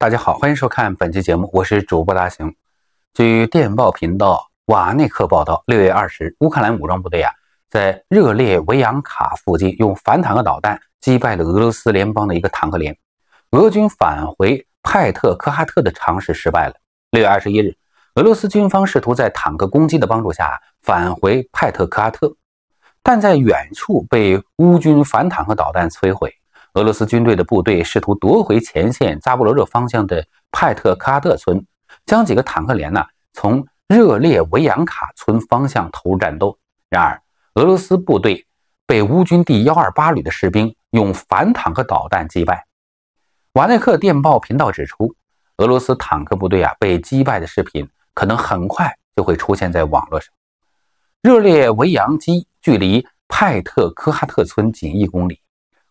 大家好，欢迎收看本期节目，我是主播大雄。据电报频道瓦内克报道，六月二十，乌克兰武装部队啊，在热列维扬卡附近用反坦克导弹击败了俄罗斯联邦的一个坦克连。俄军返回派特科哈特的尝试失败了。六月二十一日，俄罗斯军方试图在坦克攻击的帮助下返回派特科哈特，但在远处被乌军反坦克导弹摧毁。俄罗斯军队的部队试图夺回前线扎波罗热方向的派特科哈特村，将几个坦克连呢从热列维扬卡村方向投入战斗。然而，俄罗斯部队被乌军第幺二八旅的士兵用反坦克导弹击败。瓦内克电报频道指出，俄罗斯坦克部队啊被击败的视频可能很快就会出现在网络上。热列维扬基距离派特科哈特村仅一公里。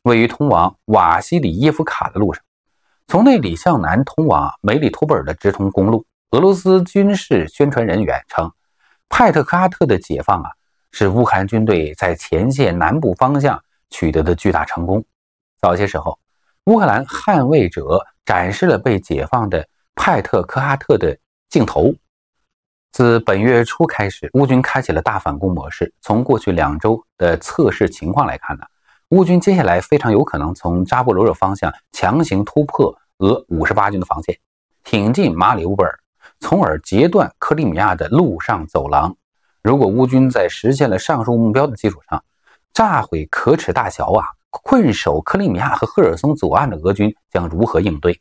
位于通往瓦西里耶夫卡的路上，从那里向南通往梅里托布尔的直通公路。俄罗斯军事宣传人员称，派特科哈特的解放啊，是乌克兰军队在前线南部方向取得的巨大成功。早些时候，乌克兰捍卫者展示了被解放的派特科哈特的镜头。自本月初开始，乌军开启了大反攻模式。从过去两周的测试情况来看呢？乌军接下来非常有可能从扎波罗热方向强行突破俄58军的防线，挺进马里乌波尔，从而截断克里米亚的陆上走廊。如果乌军在实现了上述目标的基础上，炸毁可耻大桥啊，困守克里米亚和赫尔松左岸的俄军将如何应对？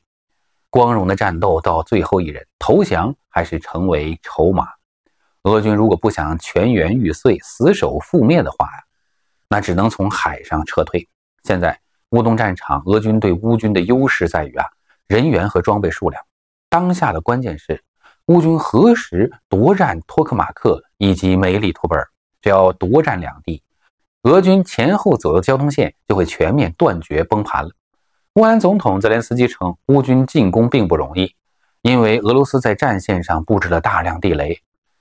光荣的战斗到最后一人投降，还是成为筹码？俄军如果不想全员玉碎、死守覆灭的话呀？那只能从海上撤退。现在乌东战场，俄军对乌军的优势在于啊，人员和装备数量。当下的关键是，乌军何时夺占托克马克以及梅里托贝尔？只要夺占两地，俄军前后走的交通线就会全面断绝，崩盘了。乌克兰总统泽连斯基称，乌军进攻并不容易，因为俄罗斯在战线上布置了大量地雷。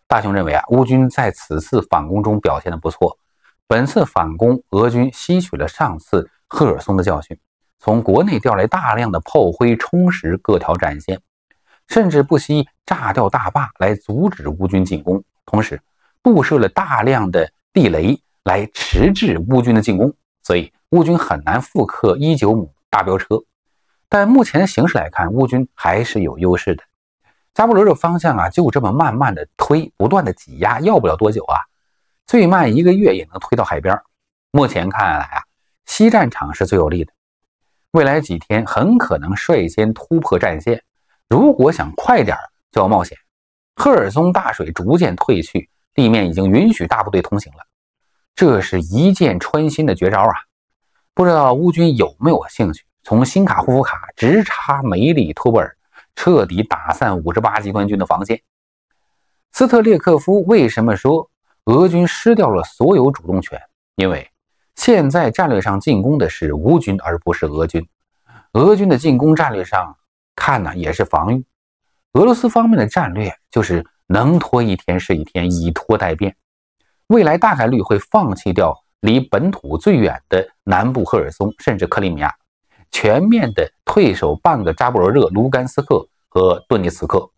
大雄认为啊，乌军在此次反攻中表现的不错。本次反攻，俄军吸取了上次赫尔松的教训，从国内调来大量的炮灰充实各条战线，甚至不惜炸掉大坝来阻止乌军进攻，同时布设了大量的地雷来迟滞乌军的进攻。所以，乌军很难复刻一九五大飙车。但目前形势来看，乌军还是有优势的。加布罗热方向啊，就这么慢慢的推，不断的挤压，要不了多久啊。最慢一个月也能推到海边。目前看来啊，西战场是最有利的，未来几天很可能率先突破战线。如果想快点就要冒险。赫尔松大水逐渐退去，地面已经允许大部队通行了。这是一箭穿心的绝招啊！不知道乌军有没有兴趣从新卡霍夫卡直插梅里托布尔，彻底打散五十八集团军的防线？斯特列科夫为什么说？俄军失掉了所有主动权，因为现在战略上进攻的是乌军，而不是俄军。俄军的进攻战略上看呢也是防御。俄罗斯方面的战略就是能拖一天是一天，以拖待变。未来大概率会放弃掉离本土最远的南部赫尔松，甚至克里米亚，全面的退守半个扎波罗热、卢甘斯克和顿涅茨克。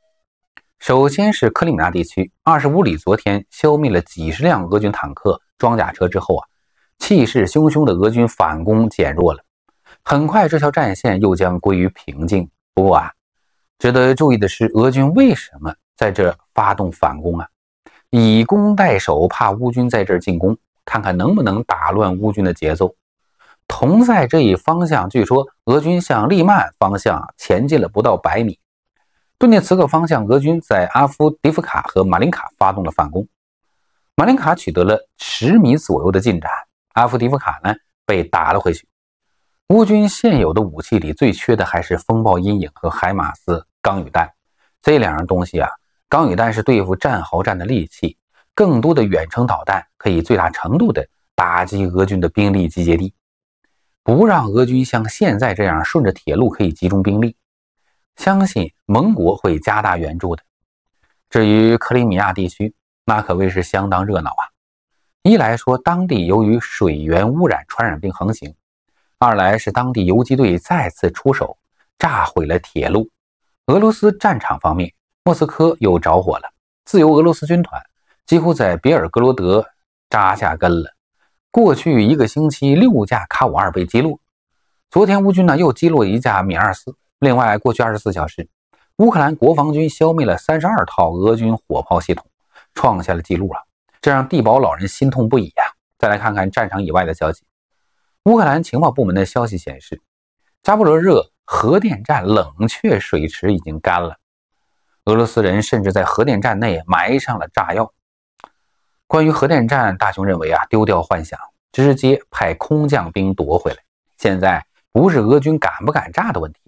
首先是克里米亚地区，二十五里昨天消灭了几十辆俄军坦克、装甲车之后啊，气势汹汹的俄军反攻减弱了。很快，这条战线又将归于平静。不过啊，值得注意的是，俄军为什么在这发动反攻啊？以攻代守，怕乌军在这进攻，看看能不能打乱乌军的节奏。同在这一方向，据说俄军向利曼方向前进了不到百米。顿涅茨克方向，俄军在阿夫迪夫卡和马林卡发动了反攻。马林卡取得了十米左右的进展，阿夫迪夫卡呢被打了回去。乌军现有的武器里最缺的还是“风暴阴影”和海马斯钢雨弹这两样东西啊。钢雨弹是对付战壕战的利器，更多的远程导弹可以最大程度地打击俄军的兵力集结地，不让俄军像现在这样顺着铁路可以集中兵力。相信盟国会加大援助的。至于克里米亚地区，那可谓是相当热闹啊！一来说，当地由于水源污染，传染病横行；二来是当地游击队再次出手，炸毁了铁路。俄罗斯战场方面，莫斯科又着火了。自由俄罗斯军团几乎在别尔哥罗德扎下根了。过去一个星期，六架卡五二被击落。昨天，乌军呢又击落一架米二四。另外，过去二十四小时，乌克兰国防军消灭了三十二套俄军火炮系统，创下了记录了。这让地堡老人心痛不已啊！再来看看战场以外的消息，乌克兰情报部门的消息显示，扎波罗热核电站冷却水池已经干了，俄罗斯人甚至在核电站内埋上了炸药。关于核电站，大雄认为啊，丢掉幻想，直接派空降兵夺回来。现在不是俄军敢不敢炸的问题。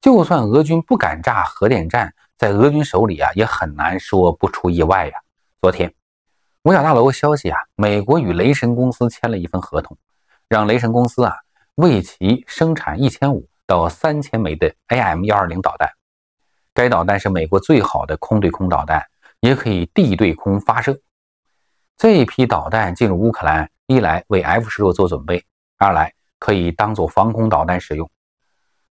就算俄军不敢炸核电站，在俄军手里啊，也很难说不出意外呀。昨天，五角大楼消息啊，美国与雷神公司签了一份合同，让雷神公司啊为其生产一千五到三千枚的 AM 幺二零导弹。该导弹是美国最好的空对空导弹，也可以地对空发射。这一批导弹进入乌克兰，一来为 F 十六做准备，二来可以当做防空导弹使用。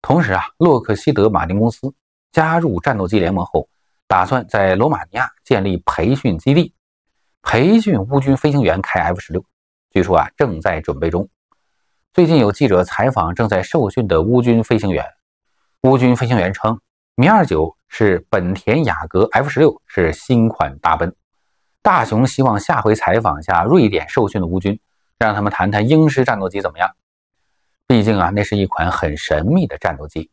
同时啊，洛克希德马丁公司加入战斗机联盟后，打算在罗马尼亚建立培训基地，培训乌军飞行员开 F-16。据说啊，正在准备中。最近有记者采访正在受训的乌军飞行员，乌军飞行员称，米二九是本田雅阁，F-16 是新款大奔。大雄希望下回采访一下瑞典受训的乌军，让他们谈谈英式战斗机怎么样。毕竟啊，那是一款很神秘的战斗机。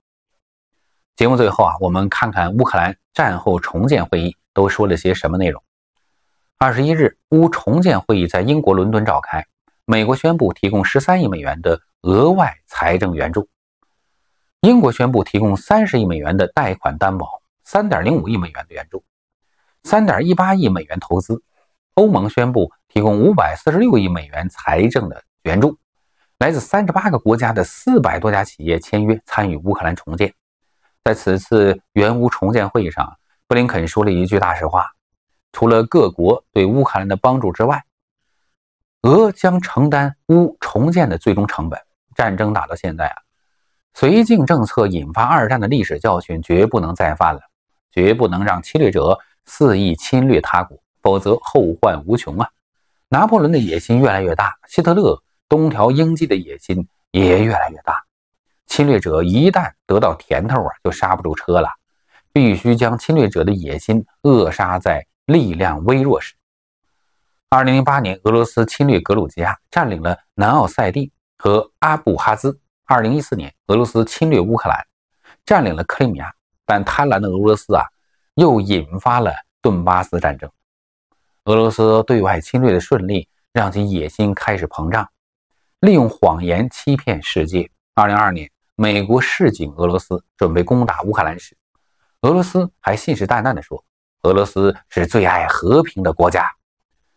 节目最后啊，我们看看乌克兰战后重建会议都说了些什么内容。二十一日，乌重建会议在英国伦敦召开，美国宣布提供十三亿美元的额外财政援助，英国宣布提供三十亿美元的贷款担保，三点零五亿美元的援助，三点一八亿美元投资，欧盟宣布提供五百四十六亿美元财政的援助。来自三十八个国家的四百多家企业签约参与乌克兰重建。在此次援乌重建会议上，布林肯说了一句大实话：除了各国对乌克兰的帮助之外，俄将承担乌重建的最终成本。战争打到现在啊，绥靖政策引发二战的历史教训绝不能再犯了，绝不能让侵略者肆意侵略他国，否则后患无穷啊！拿破仑的野心越来越大，希特勒。东条英机的野心也越来越大，侵略者一旦得到甜头啊，就刹不住车了，必须将侵略者的野心扼杀在力量微弱时。2008年，俄罗斯侵略格鲁吉亚，占领了南奥塞梯和阿布哈兹；2014年，俄罗斯侵略乌克兰，占领了克里米亚。但贪婪的俄罗斯啊，又引发了顿巴斯战争。俄罗斯对外侵略的顺利，让其野心开始膨胀。利用谎言欺骗世界。二零二二年，美国示警俄罗斯准备攻打乌克兰时，俄罗斯还信誓旦旦地说：“俄罗斯是最爱和平的国家，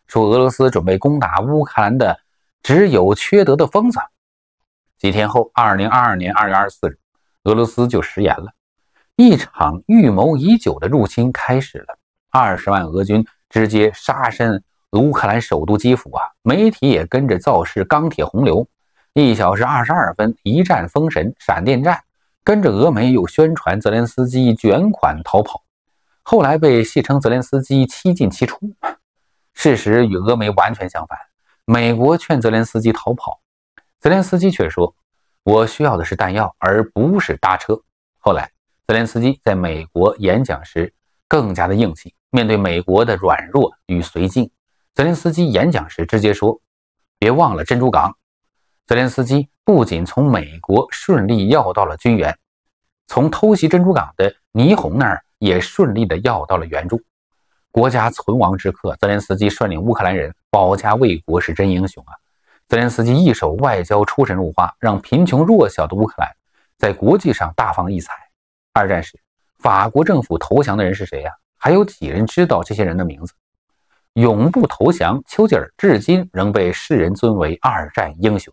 说俄罗斯准备攻打乌克兰的只有缺德的疯子。”几天后，二零二二年二月二十四日，俄罗斯就食言了，一场预谋已久的入侵开始了。二十万俄军直接杀身。乌克兰首都基辅啊，媒体也跟着造势，钢铁洪流，一小时二十二分，一战封神，闪电战。跟着俄媒又宣传泽连斯基卷款逃跑，后来被戏称泽连斯基七进七出。事实与俄媒完全相反。美国劝泽连斯基逃跑，泽连斯基却说：“我需要的是弹药，而不是搭车。”后来，泽连斯基在美国演讲时更加的硬气，面对美国的软弱与绥靖。泽连斯基演讲时直接说：“别忘了珍珠港。”泽连斯基不仅从美国顺利要到了军援，从偷袭珍珠港的霓虹那儿也顺利的要到了援助。国家存亡之刻，泽连斯基率领乌克兰人保家卫国是真英雄啊！泽连斯基一手外交出神入化，让贫穷弱小的乌克兰在国际上大放异彩。二战时，法国政府投降的人是谁呀？还有几人知道这些人的名字？永不投降，丘吉尔至今仍被世人尊为二战英雄。